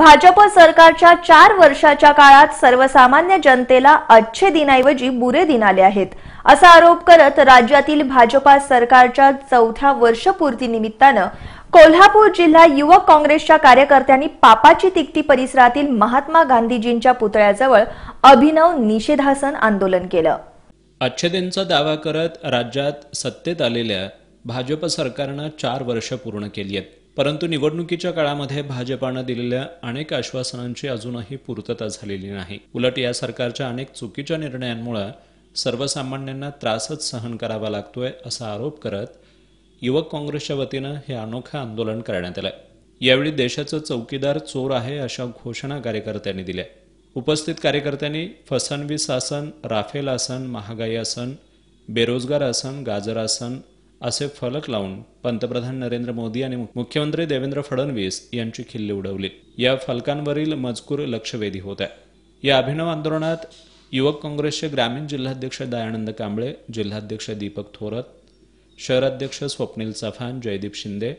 भाजप सरकारच्या चार वर्षाच्या काळात सर्वसामान्य जनतेला अच्छे दिनाऐवजी बुरे दिन आले आहेत असा आरोप करत राज्यातील भाजपा सरकारच्या चौथ्या वर्षपूर्तीनिमित्तानं कोल्हापूर जिल्हा युवक काँग्रेसच्या कार्यकर्त्यांनी पापाची तिकटी परिसरातील महात्मा गांधीजींच्या पुतळ्याजवळ अभिनव निषेधासन आंदोलन केलं अच्छेदेंचा दावा करत राज्यात सत्तेत आलेल्या भाजप सरकारनं चार वर्ष पूर्ण केली आहेत परंतु निवडणुकीच्या काळामध्ये भाजपानं दिलेल्या अनेक आश्वासनांची अजूनही पूर्तता झालेली नाही उलट या सरकारच्या अनेक चुकीच्या निर्णयांमुळे सर्वसामान्यांना त्रासच सहन करावा लागतोय असा आरोप करत युवक काँग्रेसच्या वतीनं हे अनोखं आंदोलन करण्यात आलं यावेळी देशाचं चौकीदार चोर आहे अशा घोषणा कार्यकर्त्यांनी दिल्या उपस्थित कार्यकर्त्यांनी फसनवीस आसन राफेल आसन महागाई आसन बेरोजगार आसन गाजर आसन असे फलक लावून पंतप्रधान नरेंद्र मोदी आणि मुख्यमंत्री देवेंद्र फडणवीस यांची खिल्ली उडवली या फलकांवरील मजकूर लक्षवेधी होत्या या अभिनव आंदोलनात युवक काँग्रेसचे ग्रामीण जिल्हाध्यक्ष दयानंद कांबळे जिल्हाध्यक्ष दीपक थोरत शहराध्यक्ष Swapnil Chavan Jaydeep Shinde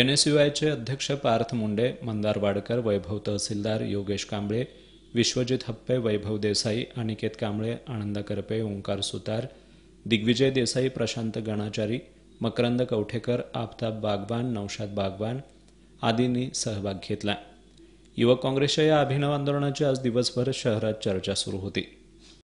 N S U अध्यक्ष पार्थ मुंडे मंदार वाडकर वैभव तहसीलदार योगेश कांबळे विश्वजित हप्पे वैभव देसाई अनिकेत कांबळे आनंद करपे ओंकार सुतार दिग्विजय देसाई प्रशांत गणाचारी मकरंद कवठेकर आफताब बागवान नौशाद बागवान आदींनी सहभाग घेतला युवक काँग्रेसच्या या अभिनव आंदोलनाची आज दिवसभर शहरात चर्चा सुरू होती